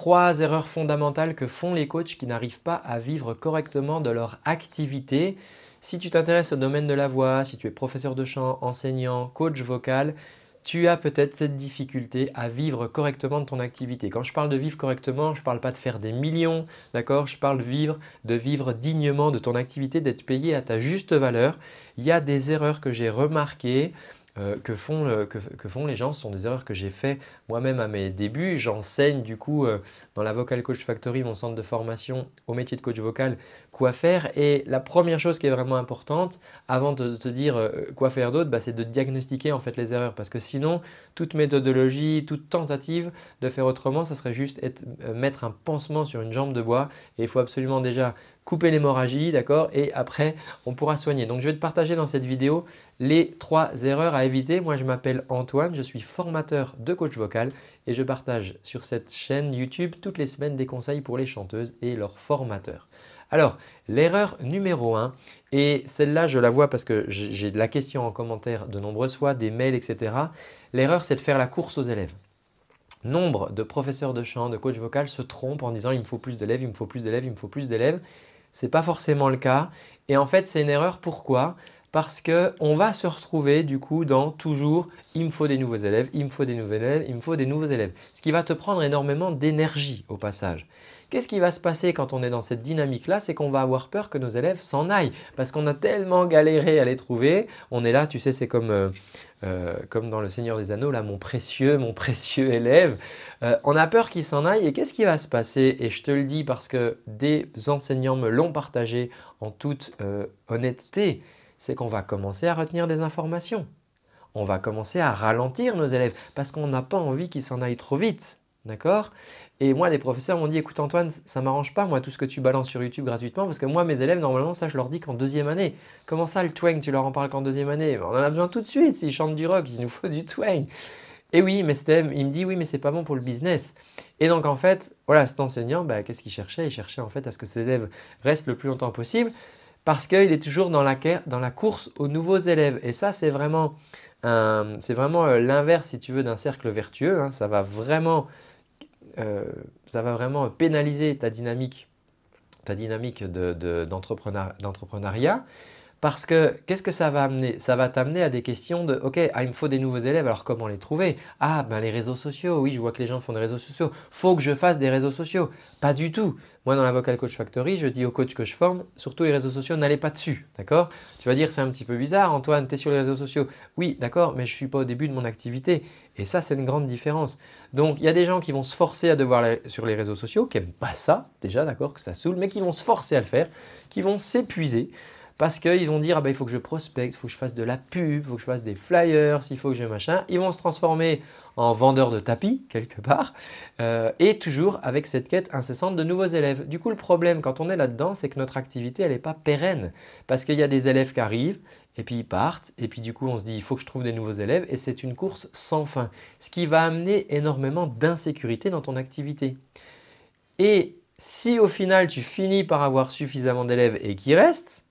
trois erreurs fondamentales que font les coachs qui n'arrivent pas à vivre correctement de leur activité. Si tu t'intéresses au domaine de la voix, si tu es professeur de chant, enseignant, coach vocal, tu as peut-être cette difficulté à vivre correctement de ton activité. Quand je parle de vivre correctement, je ne parle pas de faire des millions, d'accord Je parle vivre, de vivre dignement de ton activité, d'être payé à ta juste valeur. Il y a des erreurs que j'ai remarquées euh, que, font, les gens. Ce sont des erreurs que j'ai fait moi-même à mes débuts. J'enseigne du coup euh, dans la Vocal Coach Factory, mon centre de formation au métier de coach vocal, quoi faire. Et la première chose qui est vraiment importante, avant de te dire euh, quoi faire d'autre, bah, c'est de diagnostiquer en fait les erreurs. Parce que sinon, toute méthodologie, toute tentative de faire autrement, ça serait juste mettre un pansement sur une jambe de bois. Et il faut absolument déjà couper l'hémorragie, d'accord Et après, on pourra soigner. Donc, je vais te partager dans cette vidéo les trois erreurs à éviter. Moi, je m'appelle Antoine, je suis formateur de coach vocal et je partage sur cette chaîne YouTube toutes les semaines des conseils pour les chanteuses et leurs formateurs. Alors, l'erreur numéro 1, et celle-là, je la vois parce que j'ai de la question en commentaire de nombreuses fois, des mails, etc. L'erreur, c'est de faire la course aux élèves. Nombre de professeurs de chant, de coach vocal se trompent en disant il me faut plus d'élèves, il me faut plus d'élèves, il me faut plus d'élèves. C'est pas forcément le cas. Et en fait, c'est une erreur. Pourquoi Parce que on va se retrouver du coup dans toujours il me faut des nouveaux élèves, il me faut des nouveaux élèves, il me faut des nouveaux élèves. Ce qui va te prendre énormément d'énergie au passage. Qu'est-ce qui va se passer quand on est dans cette dynamique-là C'est qu'on va avoir peur que nos élèves s'en aillent parce qu'on a tellement galéré à les trouver. On est là, tu sais, c'est comme, euh, euh, comme dans Le Seigneur des Anneaux, là, mon précieux, mon précieux élève. Euh, on a peur qu'il s'en aille. et qu'est-ce qui va se passer Et je te le dis parce que des enseignants me l'ont partagé en toute honnêteté, c'est qu'on va commencer à retenir des informations on va commencer à ralentir nos élèves parce qu'on n'a pas envie qu'ils s'en aillent trop vite. D'accord Et moi, les professeurs m'ont dit écoute, Antoine, ça m'arrange pas, moi, tout ce que tu balances sur YouTube gratuitement, parce que moi, mes élèves, normalement, ça, je leur dis qu'en deuxième année. Comment ça, le twang, tu leur en parles qu'en deuxième année On en a besoin tout de suite. S'ils chantent du rock, il nous faut du twang. Et oui, mais il me dit oui, mais c'est pas bon pour le business. Et donc, en fait, voilà, cet enseignant, bah, qu'est-ce qu'il cherchait Il cherchait, en fait, à ce que ses élèves restent le plus longtemps possible, parce qu'il est toujours dans la, dans la course aux nouveaux élèves. Et ça, c'est vraiment, vraiment euh, l'inverse, si tu veux, d'un cercle vertueux. Hein. Ça va vraiment euh, ça va vraiment pénaliser ta dynamique, ta dynamique d'entrepreneuriat. Parce que qu'est-ce que ça va amener Ça va t'amener à des questions de OK, ah, il me faut des nouveaux élèves, alors comment les trouver Ah, ben les réseaux sociaux, oui, je vois que les gens font des réseaux sociaux. Faut que je fasse des réseaux sociaux. Pas du tout. Moi, dans la Vocal Coach Factory, je dis aux coachs que je forme, surtout les réseaux sociaux, n'allez pas dessus. D'accord Tu vas dire, c'est un petit peu bizarre, Antoine, tu es sur les réseaux sociaux. Oui, d'accord, mais je ne suis pas au début de mon activité. Et ça, c'est une grande différence. Donc, il y a des gens qui vont se forcer à devoir sur les réseaux sociaux, qui n'aiment pas ça, déjà, d'accord, que ça saoule, mais qui vont se forcer à le faire, qui vont s'épuiser parce qu'ils vont dire ah ben, il faut que je prospecte, il faut que je fasse de la pub, il faut que je fasse des flyers, il faut que je machin. Ils vont se transformer en vendeurs de tapis quelque part euh, et toujours avec cette quête incessante de nouveaux élèves. Du coup, le problème quand on est là-dedans, c'est que notre activité elle n'est pas pérenne parce qu'il y a des élèves qui arrivent et puis ils partent et puis du coup on se dit il faut que je trouve des nouveaux élèves et c'est une course sans fin, ce qui va amener énormément d'insécurité dans ton activité. Et si au final tu finis par avoir suffisamment d'élèves et qu'ils restent,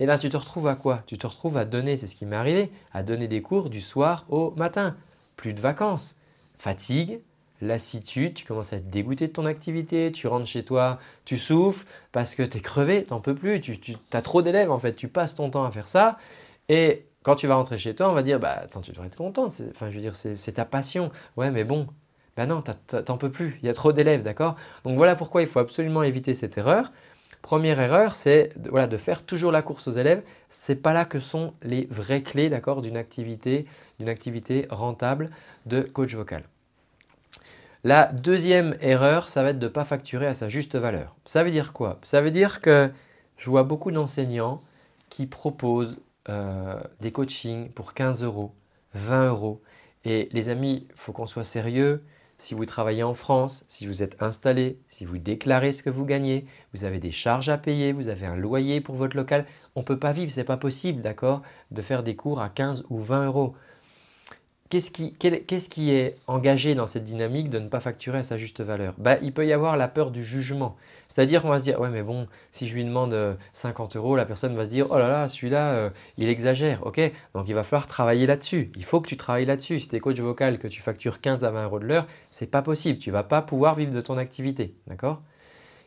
et eh bien tu te retrouves à quoi Tu te retrouves à donner, c'est ce qui m'est arrivé, à donner des cours du soir au matin. Plus de vacances, fatigue, lassitude, tu commences à être dégoûté de ton activité, tu rentres chez toi, tu souffles parce que tu es crevé, t'en peux plus, tu, as trop d'élèves en fait, tu passes ton temps à faire ça. Et quand tu vas rentrer chez toi, on va dire, bah attends, tu devrais être content, enfin je veux dire, c'est ta passion. Ouais, mais bon, ben non, t'en peux plus, il y a trop d'élèves, d'accord Donc voilà pourquoi il faut absolument éviter cette erreur. Première erreur, c'est de, faire toujours la course aux élèves. Ce n'est pas là que sont les vraies clés d'accord, d'une activité, d'une activité rentable de coach vocal. La deuxième erreur, ça va être de ne pas facturer à sa juste valeur. Ça veut dire quoi Ça veut dire que je vois beaucoup d'enseignants qui proposent euh, des coachings pour 15 euros, 20 euros. Et les amis, il faut qu'on soit sérieux. Si vous travaillez en France, si vous êtes installé, si vous déclarez ce que vous gagnez, vous avez des charges à payer, vous avez un loyer pour votre local, on ne peut pas vivre, ce n'est pas possible, d'accord, de faire des cours à 15 ou 20 euros. Qu'est-ce qui, est engagé dans cette dynamique de ne pas facturer à sa juste valeur bah, Il peut y avoir la peur du jugement. C'est-à-dire qu'on va se dire, ouais mais bon, si je lui demande 50 euh, euros, la personne va se dire, oh là là, celui-là, euh, il exagère, ok Donc il va falloir travailler là-dessus. Il faut que tu travailles là-dessus. Si tu es coach vocal, que tu factures 15 à 20 euros de l'heure, c'est pas possible. Tu vas pas pouvoir vivre de ton activité, d'accord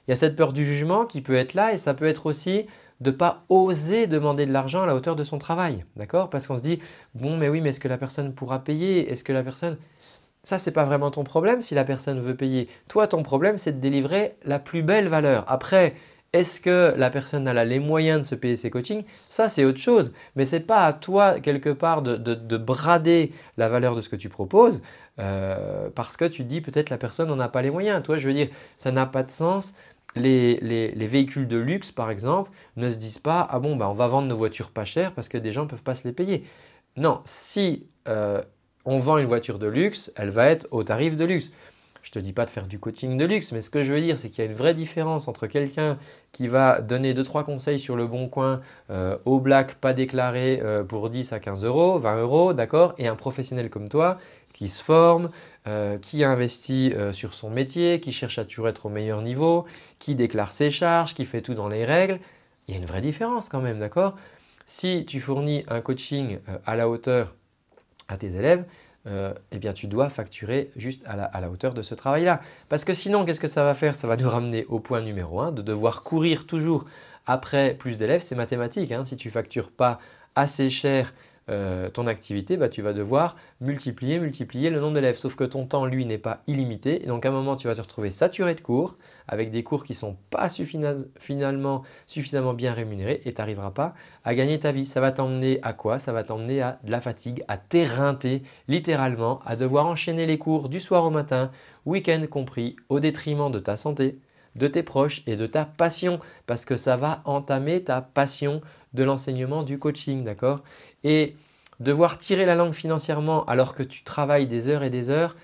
Il y a cette peur du jugement qui peut être là et ça peut être aussi de pas oser demander de l'argent à la hauteur de son travail, d'accord Parce qu'on se dit bon mais oui mais est-ce que la personne pourra payer Est-ce que la personne ça n'est pas vraiment ton problème si la personne veut payer. Toi ton problème c'est de délivrer la plus belle valeur. Après est-ce que la personne a les moyens de se payer ses coachings Ça, c'est autre chose. Mais ce n'est pas à toi, quelque part, de, brader la valeur de ce que tu proposes euh, parce que tu dis peut-être la personne n'en a pas les moyens. Toi, je veux dire, ça n'a pas de sens les, véhicules de luxe, par exemple, ne se disent pas Ah bon, bah, on va vendre nos voitures pas chères parce que des gens ne peuvent pas se les payer. Non, si euh, on vend une voiture de luxe, elle va être au tarif de luxe. Je ne te dis pas de faire du coaching de luxe, mais ce que je veux dire, c'est qu'il y a une vraie différence entre quelqu'un qui va donner 2-3 conseils sur le bon coin euh, au black pas déclaré euh, pour 10 à 15 euros, 20 euros, d'accord, et un professionnel comme toi qui se forme, euh, qui investit euh, sur son métier, qui cherche à toujours être au meilleur niveau, qui déclare ses charges, qui fait tout dans les règles. Il y a une vraie différence quand même, d'accord Si tu fournis un coaching euh, à la hauteur à tes élèves, eh bien tu dois facturer juste à la, hauteur de ce travail-là. Parce que sinon, qu'est-ce que ça va faire Ça va nous ramener au point numéro 1, de devoir courir toujours après plus d'élèves, c'est mathématique. Hein, si tu factures pas assez cher euh, ton activité, bah, tu vas devoir multiplier, multiplier le nombre d'élèves. Sauf que ton temps, lui, n'est pas illimité. Et donc à un moment, tu vas te retrouver saturé de cours, avec des cours qui ne sont pas finalement suffisamment bien rémunérés, et tu n'arriveras pas à gagner ta vie. Ça va t'emmener à quoi Ça va t'emmener à de la fatigue, à t'éreinter, littéralement, à devoir enchaîner les cours du soir au matin, week-end compris, au détriment de ta santé de tes proches et de ta passion, parce que ça va entamer ta passion de l'enseignement, du coaching, d'accord et devoir tirer la langue financièrement alors que tu travailles des heures et des heures,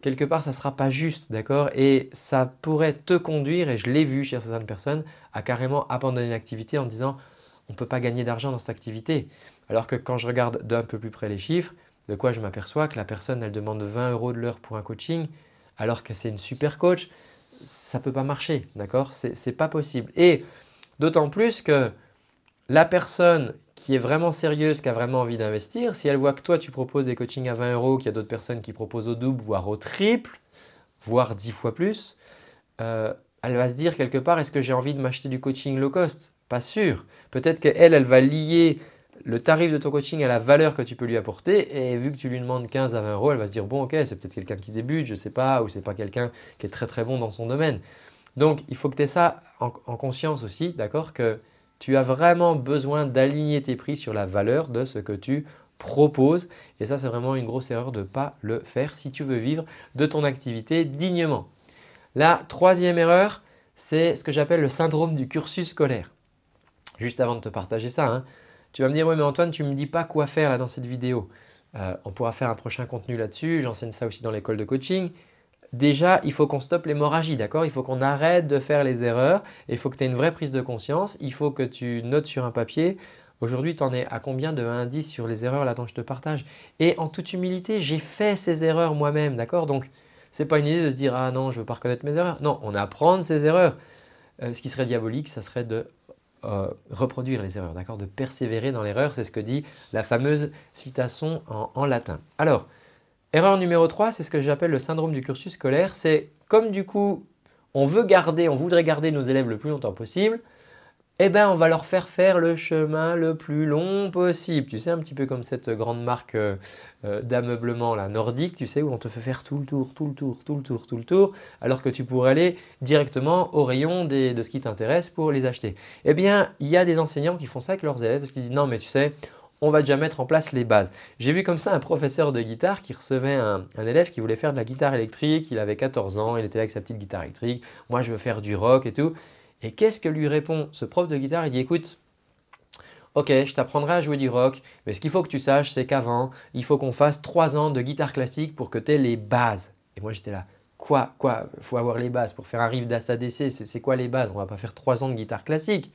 quelque part, ça ne sera pas juste, d'accord Et ça pourrait te conduire, et je l'ai vu chez certaines personnes, à carrément abandonner l'activité en disant on ne peut pas gagner d'argent dans cette activité. Alors que quand je regarde d'un peu plus près les chiffres, de quoi je m'aperçois que la personne, elle demande 20 euros de l'heure pour un coaching, alors que c'est une super coach, ça ne peut pas marcher, d'accord C'est pas possible. Et d'autant plus que la personne qui est vraiment sérieuse, qui a vraiment envie d'investir, si elle voit que toi tu proposes des coachings à 20 euros, qu'il y a d'autres personnes qui proposent au double, voire au triple, voire 10 fois plus, euh, elle va se dire quelque part, est-ce que j'ai envie de m'acheter du coaching low cost Pas sûr. Peut-être qu'elle, elle va lier le tarif de ton coaching à la valeur que tu peux lui apporter. Et vu que tu lui demandes 15 à 20 euros, elle va se dire bon, ok, c'est peut-être quelqu'un qui débute, je sais pas, ou c'est pas quelqu'un qui est très très bon dans son domaine. Donc il faut que tu aies ça en, en conscience aussi, d'accord Que tu as vraiment besoin d'aligner tes prix sur la valeur de ce que tu proposes. Et ça, c'est vraiment une grosse erreur de ne pas le faire si tu veux vivre de ton activité dignement. La troisième erreur, c'est ce que j'appelle le syndrome du cursus scolaire. Juste avant de te partager ça, hein, tu vas me dire, oui mais Antoine, tu ne me dis pas quoi faire là dans cette vidéo. Euh, on pourra faire un prochain contenu là-dessus, j'enseigne ça aussi dans l'école de coaching déjà, il faut qu'on stoppe l'hémorragie, d'accord Il faut qu'on arrête de faire les erreurs, il faut que tu aies une vraie prise de conscience, il faut que tu notes sur un papier. Aujourd'hui, tu en es à combien de indices sur les erreurs là dont je te partage Et en toute humilité, j'ai fait ces erreurs moi-même, d'accord Donc, n'est pas une idée de se dire ah non, je veux pas reconnaître mes erreurs. Non, on apprend de ses erreurs. Euh, ce qui serait diabolique, ça serait de euh, reproduire les erreurs, d'accord De persévérer dans l'erreur, c'est ce que dit la fameuse citation en latin. Alors, Erreur numéro 3, c'est ce que j'appelle le syndrome du cursus scolaire. C'est comme du coup, on veut garder, on voudrait garder nos élèves le plus longtemps possible, eh bien, on va leur faire faire le chemin le plus long possible. Tu sais, un petit peu comme cette grande marque euh, euh, d'ameublement la nordique, tu sais, où on te fait faire tout le tour, tout le tour, tout le tour, tout le tour, alors que tu pourrais aller directement au rayon de ce qui t'intéresse pour les acheter. Eh bien, il y a des enseignants qui font ça avec leurs élèves parce qu'ils disent non mais tu sais, on va déjà mettre en place les bases. J'ai vu comme ça un professeur de guitare qui recevait un, élève qui voulait faire de la guitare électrique, il avait 14 ans, il était là avec sa petite guitare électrique, moi je veux faire du rock et tout. Et qu'est-ce que lui répond ce prof de guitare Il dit écoute, Ok, je t'apprendrai à jouer du rock, mais ce qu'il faut que tu saches, c'est qu'avant, il faut qu'on fasse 3 ans de guitare classique pour que tu aies les bases. Et moi j'étais là, quoi, quoi, faut avoir les bases pour faire un riff d'AC/DC. c'est quoi les bases On va pas faire 3 ans de guitare classique.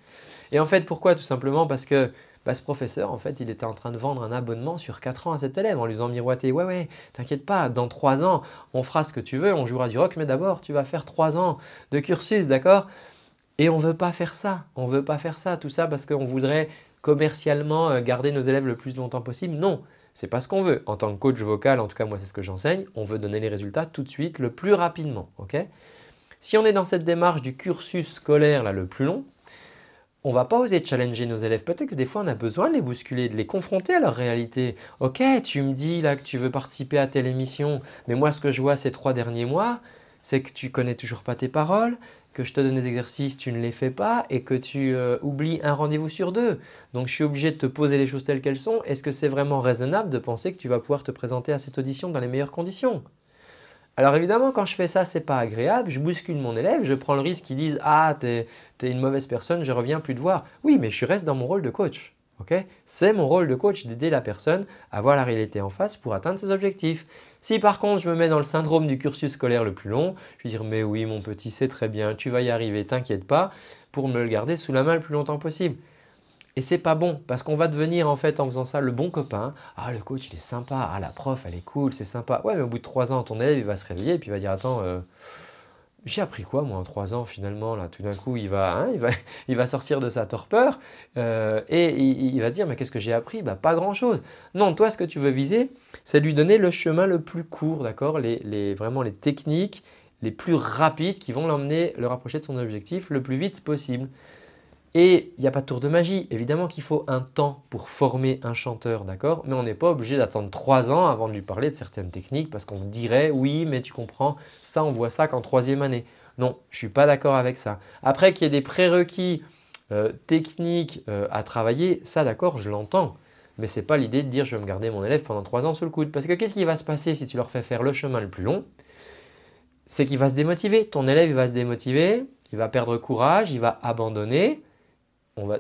Et en fait, pourquoi Tout simplement parce que bah, ce professeur, en fait, il était en train de vendre un abonnement sur 4 ans à cet élève en lui faisant miroiter Ouais, ouais, t'inquiète pas, dans 3 ans, on fera ce que tu veux, on jouera du rock, mais d'abord, tu vas faire 3 ans de cursus, d'accord Et on ne veut pas faire ça, on ne veut pas faire ça, tout ça parce qu'on voudrait commercialement euh, garder nos élèves le plus longtemps possible. Non, c'est pas ce qu'on veut. En tant que coach vocal, en tout cas moi c'est ce que j'enseigne, on veut donner les résultats tout de suite, le plus rapidement. si on est dans cette démarche du cursus scolaire là, le plus long, on va pas oser challenger nos élèves. Peut-être que des fois, on a besoin de les bousculer, de les confronter à leur réalité. Ok, tu me dis là que tu veux participer à telle émission, mais moi, ce que je vois ces trois derniers mois, c'est que tu connais toujours pas tes paroles, que je te donne des exercices, tu ne les fais pas, et que tu euh, oublies un rendez-vous sur deux. Donc, je suis obligé de te poser les choses telles qu'elles sont. Est-ce que c'est vraiment raisonnable de penser que tu vas pouvoir te présenter à cette audition dans les meilleures conditions alors évidemment, quand je fais ça, c'est pas agréable, je bouscule mon élève, je prends le risque qu'il dise Ah, t'es es une mauvaise personne, je reviens plus te voir. Oui, mais je reste dans mon rôle de coach. c'est mon rôle de coach d'aider la personne à voir la réalité en face pour atteindre ses objectifs. Si par contre je me mets dans le syndrome du cursus scolaire le plus long, je vais dire Mais oui, mon petit, c'est très bien, tu vas y arriver, t'inquiète pas, pour me le garder sous la main le plus longtemps possible. Et c'est pas bon, parce qu'on va devenir en fait en faisant ça le bon copain. Ah, le coach il est sympa, ah, la prof elle est cool, c'est sympa. Ouais, mais au bout de trois ans, ton élève il va se réveiller et puis il va dire Attends, euh, j'ai appris quoi moi en trois ans finalement là Tout d'un coup, il va, hein, il, va, sortir de sa torpeur euh, et il, va se dire Mais qu'est-ce que j'ai appris bah, pas grand chose. Non, toi ce que tu veux viser, c'est lui donner le chemin le plus court, d'accord les, Vraiment les techniques les plus rapides qui vont l'emmener, le rapprocher de son objectif le plus vite possible. Et il n'y a pas de tour de magie. Évidemment qu'il faut un temps pour former un chanteur, d'accord Mais on n'est pas obligé d'attendre trois ans avant de lui parler de certaines techniques parce qu'on dirait oui, mais tu comprends, ça on voit ça qu'en troisième année. Non, je ne suis pas d'accord avec ça. Après qu'il y ait des prérequis euh, techniques euh, à travailler, ça d'accord, je l'entends. Mais ce n'est pas l'idée de dire je vais me garder mon élève pendant trois ans sous le coude. Parce que qu'est-ce qui va se passer si tu leur fais faire le chemin le plus long C'est qu'il va se démotiver. Ton élève il va se démotiver, il va perdre courage, il va abandonner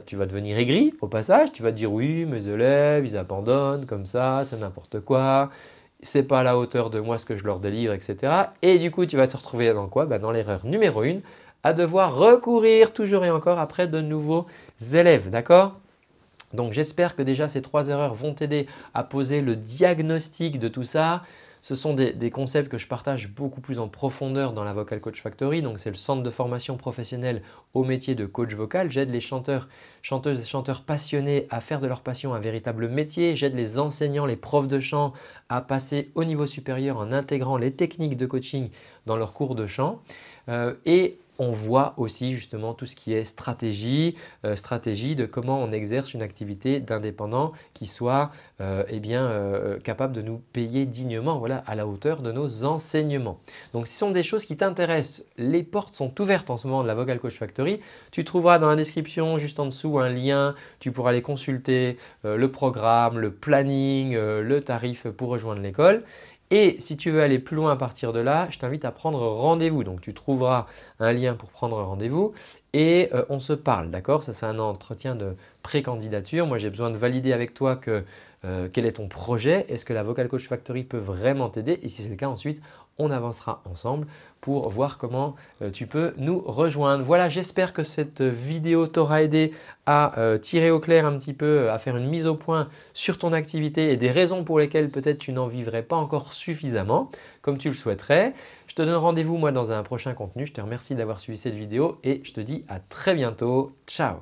tu vas devenir aigri au passage, tu vas dire oui, mes élèves, ils abandonnent comme ça, c'est n'importe quoi, c'est pas à la hauteur de moi ce que je leur délivre, etc. Et du coup, tu vas te retrouver dans quoi bah, Dans l'erreur numéro 1, à devoir recourir toujours et encore après de nouveaux élèves, d'accord donc j'espère que déjà ces trois erreurs vont t'aider à poser le diagnostic de tout ça, ce sont des, concepts que je partage beaucoup plus en profondeur dans la Vocal Coach Factory. Donc, c'est le centre de formation professionnelle au métier de coach vocal. J'aide les chanteurs, chanteuses et chanteurs passionnés à faire de leur passion un véritable métier. J'aide les enseignants, les profs de chant à passer au niveau supérieur en intégrant les techniques de coaching dans leurs cours de chant. Euh, et on voit aussi justement tout ce qui est stratégie, euh, stratégie de comment on exerce une activité d'indépendant qui soit euh, eh bien, euh, capable de nous payer dignement, voilà, à la hauteur de nos enseignements. Donc, ce sont des choses qui t'intéressent. Les portes sont ouvertes en ce moment de la Vocal Coach Factory. Tu trouveras dans la description, juste en dessous, un lien. Tu pourras aller consulter le programme, le planning, le tarif pour rejoindre l'école. Et si tu veux aller plus loin à partir de là, je t'invite à prendre rendez-vous. Donc tu trouveras un lien pour prendre rendez-vous et euh, on se parle, d'accord Ça c'est un entretien de pré-candidature. Moi j'ai besoin de valider avec toi que, euh, quel est ton projet, est-ce que la Vocal Coach Factory peut vraiment t'aider et si c'est le cas ensuite on avancera ensemble pour voir comment euh, tu peux nous rejoindre. Voilà, j'espère que cette vidéo t'aura aidé à euh, tirer au clair un petit peu, euh, à faire une mise au point sur ton activité et des raisons pour lesquelles peut-être tu n'en vivrais pas encore suffisamment comme tu le souhaiterais. Je te donne rendez-vous moi dans un prochain contenu. Je te remercie d'avoir suivi cette vidéo et je te dis à très bientôt. Ciao